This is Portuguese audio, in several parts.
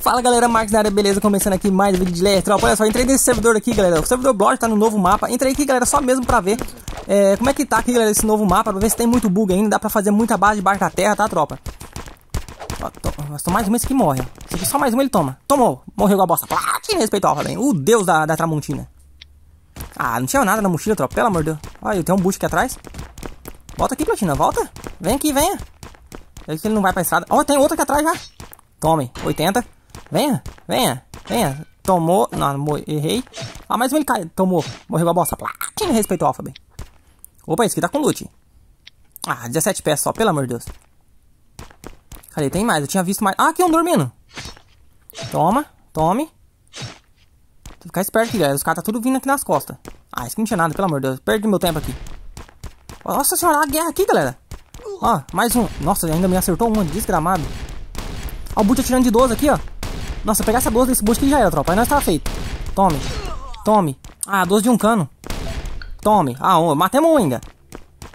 Fala galera, Marcos na área, beleza? Começando aqui mais um vídeo de Layer Tropa. Olha só, entrei nesse servidor aqui, galera. O servidor Blood tá no novo mapa. Entrei aqui, galera, só mesmo pra ver é, como é que tá aqui, galera, esse novo mapa. Pra ver se tem muito bug ainda. Dá pra fazer muita base debaixo da terra, tá, tropa? Mas só mais um, esse aqui morre. Esse aqui só mais um ele toma. Tomou. Morreu igual a bosta. Platin respeito ao Valem. O deus da, da Tramontina. Ah, não tinha nada na mochila, tropa. Pelo amor de Deus. Olha, tem um boost aqui atrás. Volta aqui, Platina. Volta. Vem aqui, venha. É que ele não vai pra estrada. Ó, oh, tem outro aqui atrás já. Tome. 80. Venha, venha, venha. Tomou. Não, errei. Ah, mais um ele cai. Tomou. Morreu a bosta. Quem respeitou o alfa, bem? Opa, esse aqui tá com loot. Ah, 17 peças só, pelo amor de Deus. Cadê? Tem mais, eu tinha visto mais. Ah, aqui é um dormindo. Toma, tome. Tem que ficar esperto aqui, galera. Os caras tá tudo vindo aqui nas costas. Ah, isso aqui não tinha nada, pelo amor de Deus. Perdi meu tempo aqui. Nossa senhora, a guerra aqui, galera. Ó, mais um. Nossa, ainda me acertou um, desgramado. Ó, o boot atirando de 12 aqui, ó. Nossa, pegar essa 12 desse boost aqui já era, tropa. Aí nós tava feito. Tome. Tome. Ah, 12 de um cano. Tome. Ah, um. matemos um ainda.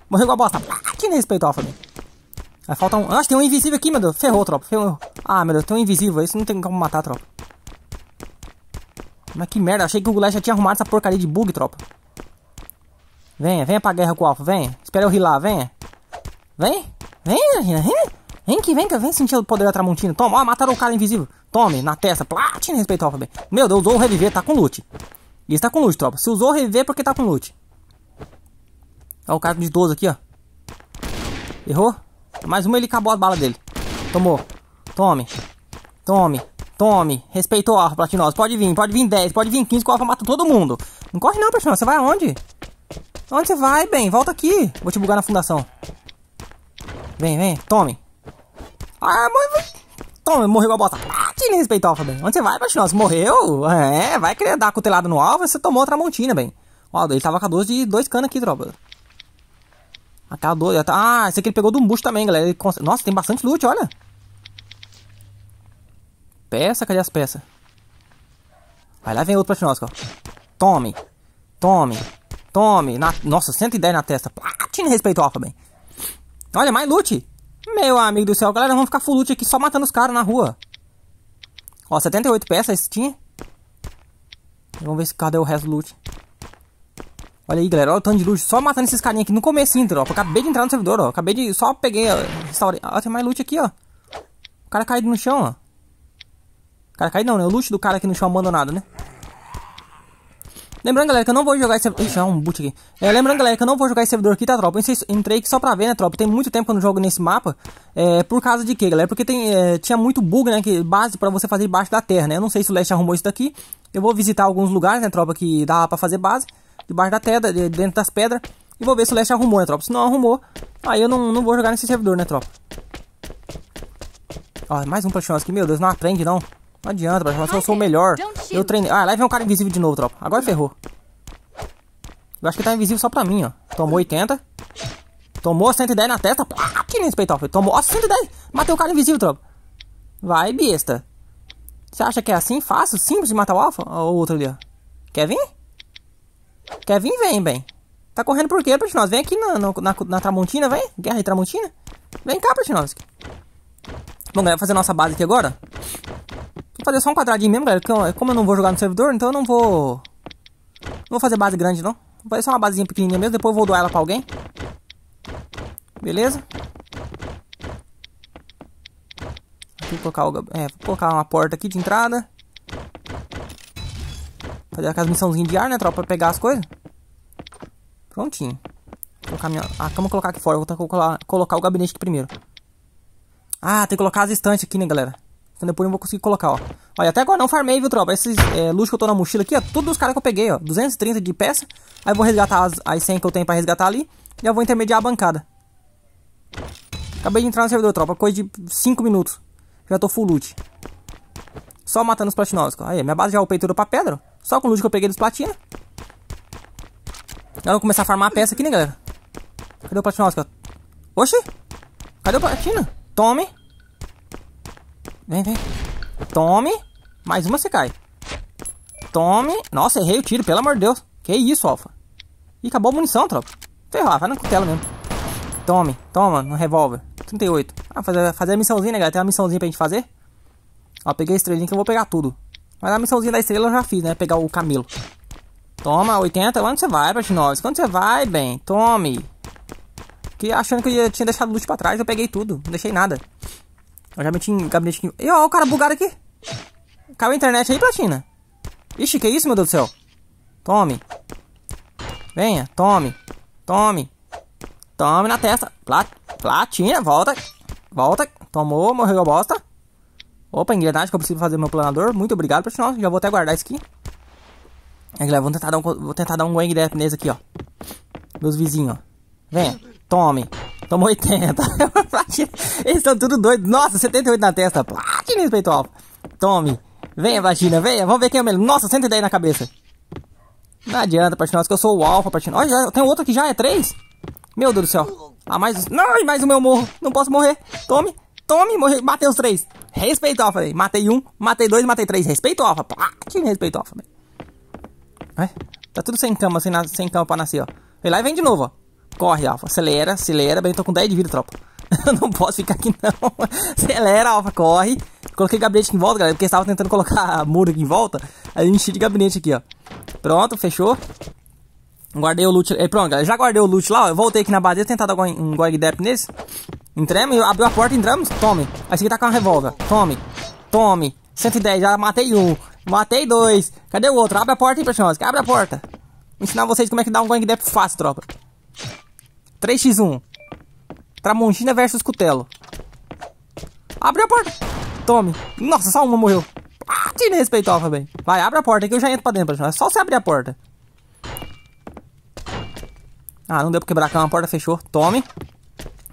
Morreu com a bosta. Aqui ah, nesse peitófano. Vai faltar um. Nossa, ah, tem um invisível aqui, meu Deus. Ferrou, tropa. Ferrou. Ah, meu Deus, tem um invisível. Isso não tem como matar, tropa. Mas que merda, achei que o Gulag já tinha arrumado essa porcaria de bug, tropa. Venha, venha pra guerra com o Alfa, venha. Espera eu rilar, venha. Vem, vem, Regina, vem. Vem que vem, que vem sentir o poder da Tramontina. Toma, ó, ah, mataram o cara invisível. Tome, na testa. Platina, respeito ao alfabeto. Meu Deus, usou o reviver, tá com loot. Isso tá com loot, tropa. Se usou o reviver, é porque tá com loot. Olha o cara de 12 aqui, ó. Errou. Mais uma, ele acabou a bala dele. Tomou. Tome. Tome. Tome. Respeitou o alfa, Platinós. Pode vir, pode vir 10, pode vir 15, que o alfa mata todo mundo. Não corre não, Platinós. Você vai aonde? Onde você vai, bem? Volta aqui. Vou te bugar na fundação. Vem, vem. Tome. Ah, mãe, vem. Toma, morreu a bosta. Ah, te respeitou, bem. Onde você vai, Baixinosa? Morreu? É, vai querer dar cutelada no alvo, você tomou outra montina, bem. Ó, ele tava com a 12 de dois canos aqui, tropa. Aquela 12. Ah, esse aqui ele pegou do bucho também, galera. Cons... Nossa, tem bastante loot, olha. Peça, cadê as peças? Vai lá vem outro Baixinosa, ó. Tome. Tome. Tome. Na... Nossa, 110 na testa. Platine ah, respeitou, bem. Olha, mais loot. Meu amigo do céu, galera, vamos ficar full loot aqui só matando os caras na rua. Ó, 78 peças tinha. Vamos ver se cadê o resto do loot. Olha aí, galera, olha o tanto de loot. Só matando esses carinha aqui no começo, ó. Acabei de entrar no servidor, ó. Acabei de... Só peguei, ó. Restaurei. Ó, ah, tem mais loot aqui, ó. O cara caído no chão, ó. O cara caído não, né? O loot do cara aqui no chão abandonado, né? Lembrando, galera, que eu não vou jogar esse... Ixi, é um boot aqui. É, lembrando, galera, que eu não vou jogar esse servidor aqui, tá, tropa? Eu entrei aqui só pra ver, né, tropa? Tem muito tempo que eu não jogo nesse mapa. É, por causa de quê, galera? Porque tem, é, tinha muito bug, né, que base pra você fazer debaixo da terra, né? Eu não sei se o Leste arrumou isso daqui. Eu vou visitar alguns lugares, né, tropa, que dá pra fazer base. Debaixo da terra, dentro das pedras. E vou ver se o Leste arrumou, né, tropa? Se não arrumou, aí eu não, não vou jogar nesse servidor, né, tropa? Ó, mais um Platinhosa aqui. Meu Deus, não aprende, não. Não adianta, mas eu sou o melhor. Eu treinei. Ah, lá vem um cara invisível de novo, tropa. Agora ferrou. Eu acho que tá invisível só pra mim, ó. Tomou 80. Tomou 110 na testa. que respeitar, ó. Tomou. Ó, 110. Matei o cara invisível, tropa. Vai, besta. Você acha que é assim? Fácil? Simples de matar o alfa? Ó, o outro ali, ó. Quer vir? Quer vir? Vem, bem. Tá correndo por quê, Pratinovski? Vem aqui na, na, na, Tramontina, vem. Guerra de Tramontina. Vem cá, Pratinovski. Bom, galera, fazer nossa base aqui agora fazer só um quadradinho mesmo, galera. Porque como eu não vou jogar no servidor, então eu não vou... Não vou fazer base grande, não. Vou fazer só uma basezinha pequenininha mesmo. Depois eu vou doar ela pra alguém. Beleza? Aqui colocar o... É, vou colocar uma porta aqui de entrada. Fazer aquelas missãozinhas de ar, né, tropa? Pra pegar as coisas. Prontinho. Vou colocar minha... A ah, cama colocar aqui fora. Vou colocar, colocar o gabinete aqui primeiro. Ah, tem que colocar as estantes aqui, né, galera? Então depois eu vou conseguir colocar, ó. Olha, até agora não farmei, viu, tropa? Esses é, eh, luxos que eu tô na mochila aqui, ó. Tudo dos caras que eu peguei, ó. 230 de peça. Aí eu vou resgatar as, as 100 que eu tenho pra resgatar ali. E eu vou intermediar a bancada. Acabei de entrar no servidor, tropa. Coisa de 5 minutos. Já tô full loot. Só matando os platinósicos. Aí, minha base já upei é tudo pra pedra. Só com o loot que eu peguei dos platina. Agora eu vou começar a farmar a peça aqui, né, galera? Cadê o platinósico? Oxi! Cadê o platina? Tome! Vem, vem. Tome. Mais uma você cai. Tome. Nossa, errei o tiro, pelo amor de Deus. Que isso, Alfa. Ih, acabou a munição, tropa. Ferrou, vai na cutela mesmo. Tome, toma, no revólver. 38. Ah, fazer, fazer a missãozinha, né, galera? Tem uma missãozinha pra gente fazer? Ó, peguei a estrelinha que eu vou pegar tudo. Mas a missãozinha da estrela eu já fiz, né? Pegar o camelo. Toma, 80. Onde você vai, Platinóvis? Quando você vai, bem? Tome. Que achando que eu tinha deixado o loot pra trás, eu peguei tudo. Não deixei nada. Eu já meti em gabinete aqui. E ó, o cara bugado aqui. Caiu a internet aí, Platina. Ixi, que isso, meu Deus do céu. Tome. Venha, tome. Tome. Tome na testa. Plat platina, volta. Volta. Tomou, morreu a bosta. Opa, engrenagem que eu preciso fazer meu planador. Muito obrigado, Platinão. Já vou até guardar isso aqui. É, galera, vou tentar dar um, vou tentar dar um gang nesse aqui, ó. Meus vizinhos, ó. Venha, tome. Tomou 80. Eles estão tudo doidos. Nossa, 78 na testa. Platina peito alvo. Tome. Venha, Platina, venha. Vamos ver quem é o melhor. Nossa, 110 na cabeça. Não adianta, Acho que eu sou o alfa, Patinós. Olha, tem outro que já é 3. Meu Deus do céu. Ah, mais... Não, mais o meu morro. Não posso morrer. Tome. Tome, morri. Matei os três. Respeito alfa, velho. Matei um, matei dois, matei três. Respeito alfa. Platina respeito alfa, velho. É. Tá tudo sem cama, sem, sem cama pra nascer, ó. Vem lá e vem de novo, ó. Corre, Alfa. Acelera, acelera. Bem, tô com 10 de vida, tropa. Eu não posso ficar aqui, não. Acelera, Alfa, corre. Coloquei gabinete aqui em volta, galera, porque estava tentando colocar muro aqui em volta. Aí gente enchi de gabinete aqui, ó. Pronto, fechou. Guardei o loot. É, pronto, galera. Já guardei o loot lá, ó. Eu voltei aqui na base, tentar dar um Gorg Dep nesse. Entramos, abriu a porta, entramos. Tome. Aí aqui tá com a revólver. Tome. Tome. 110, já matei um. Matei dois. Cadê o outro? Abre a porta aí, Preciosca. Abre a porta. Vou ensinar vocês como é que dá um Gorg Dep fácil, tropa. 3x1. Tramontina versus Cutelo. Abre a porta. Tome. Nossa, só uma morreu. Ah, que irrespeitosa, bem. Vai, abre a porta que eu já entro pra dentro. É só você abrir a porta. Ah, não deu pra quebrar a cama. A porta fechou. Tome.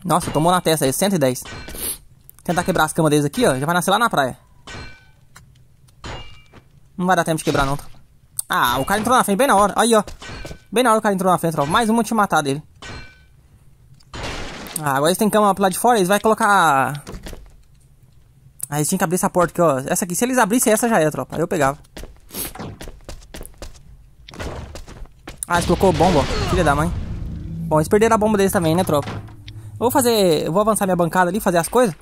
Nossa, tomou na testa aí. 110. Tentar quebrar as camas deles aqui, ó. Já vai nascer lá na praia. Não vai dar tempo de quebrar, não. Tá? Ah, o cara entrou na frente bem na hora. Aí, ó. Bem na hora o cara entrou na frente, ó. Mais uma eu tinha matado ele. Ah, agora eles têm cama pro lá de fora, eles vão colocar... Aí eles tinham que abrir essa porta aqui, ó. Essa aqui, se eles abrissem essa já era, tropa. Aí eu pegava. Ah, eles colocou bomba, ó. Filha da mãe. Bom, eles perderam a bomba deles também, né, tropa? Eu vou fazer... Eu vou avançar minha bancada ali, fazer as coisas.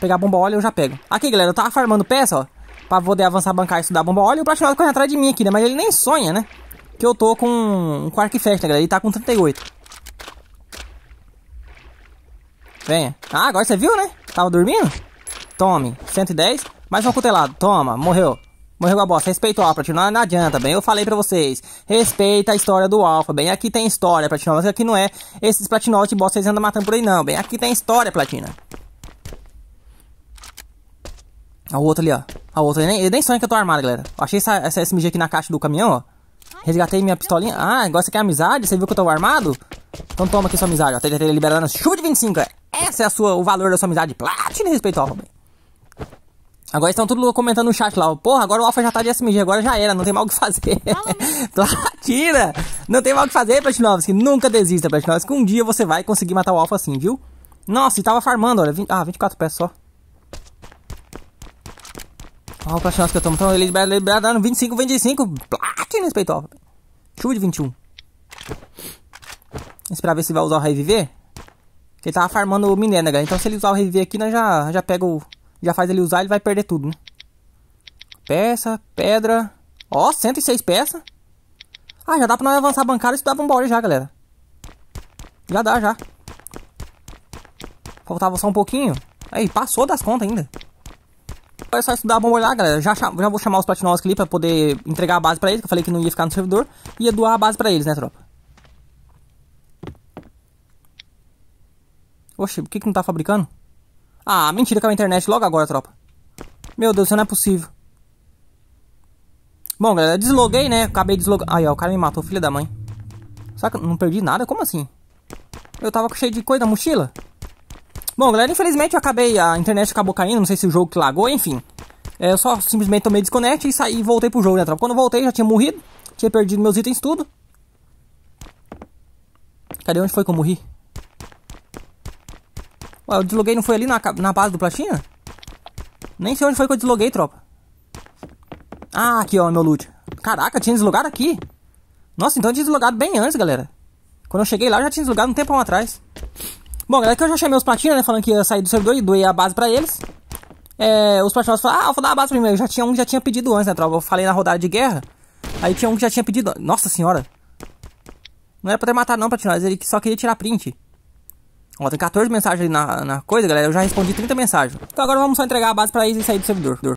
Pegar a bomba óleo eu já pego. Aqui, galera, eu tava farmando peça, ó. Pra poder avançar a bancada e estudar a bomba óleo. E o Platinado corre atrás de mim aqui, né? Mas ele nem sonha, né? Que eu tô com um quark fest, né, galera? Ele tá com 38. Venha. Ah, agora você viu, né? Tava dormindo? Tome. 110. Mais um cutelado. Toma. Morreu. Morreu a bosta. Respeita o Alpha, não, adianta, bem. Eu falei pra vocês. Respeita a história do Alpha, bem. Aqui tem história, Platina. Aqui não é esses platinolos de bosta vocês andam matando por aí, não, bem. Aqui tem história, Platina. A outra ali, ó. A outra. Eu nem, eu nem sonho que eu tô armado, galera. Eu achei essa, essa SMG aqui na caixa do caminhão, ó. Resgatei minha pistolinha. Ah, agora você quer amizade? Você viu que eu tô armado? Então toma aqui sua amizade, ó. Tá liberando chuva de 25, é. Essa é a sua, o valor da sua amizade. Platine respeito ao Agora estão tudo comentando no chat lá. Porra, agora o Alpha já tá de SMG, agora já era, não tem mal o que fazer. Né? Platina! Não tem mal o que fazer, Platinovski. Nunca desista, Platinovski. Um dia você vai conseguir matar o Alpha assim, viu? Nossa, e tava farmando, olha. 20, ah, 24 peças só. Olha o Platinovski que eu tomo. Então ele libera, libera, dando 25, 25. Platina respeito ao Chuva de 21. Esperar ver se vai usar o reviver. Ele tava farmando o minério, né, galera? Então se ele usar o reviver aqui, nós já, já pega o... Já faz ele usar, ele vai perder tudo, né? Peça, pedra... Ó, 106 peças. Ah, já dá pra nós avançar a bancada e estudar Vambora já, galera. Já dá, já. Faltava só um pouquinho. Aí, passou das contas ainda. Agora é só estudar bombolhar, galera. Já, já vou chamar os platinos ali pra poder entregar a base pra eles, que eu falei que não ia ficar no servidor. Ia doar a base pra eles, né, tropa? Oxe, por que, que não tá fabricando? Ah, mentira, caiu a internet logo agora, tropa. Meu Deus, isso não é possível. Bom, galera, desloguei, né? Acabei deslogar. Aí, ó, o cara me matou, filha da mãe. Será que eu não perdi nada? Como assim? Eu tava cheio de coisa na mochila? Bom, galera, infelizmente eu acabei... A internet acabou caindo, não sei se o jogo que lagou, enfim. É, eu só simplesmente tomei desconecte e saí e voltei pro jogo, né, tropa? Quando eu voltei, já tinha morrido. Tinha perdido meus itens, tudo. Cadê onde foi que eu morri? Ué, eu desloguei, não foi ali na, na base do platina? Nem sei onde foi que eu desloguei, tropa. Ah, aqui, ó, meu loot. Caraca, tinha deslogado aqui. Nossa, então eu tinha deslogado bem antes, galera. Quando eu cheguei lá, eu já tinha deslogado um tempão atrás. Bom, galera, que eu já chamei os platinas, né? Falando que ia sair do servidor e doei a base pra eles. É, os platinos falaram, ah, eu vou dar a base primeiro. Eu já tinha um que já tinha pedido antes, né, tropa? Eu falei na rodada de guerra. Aí tinha um que já tinha pedido... Nossa senhora. Não era pra ter matado não, platinos. Ele só queria tirar print. Ó, tem 14 mensagens na, na coisa, galera. Eu já respondi 30 mensagens. Então agora vamos só entregar a base pra eles e sair do servidor.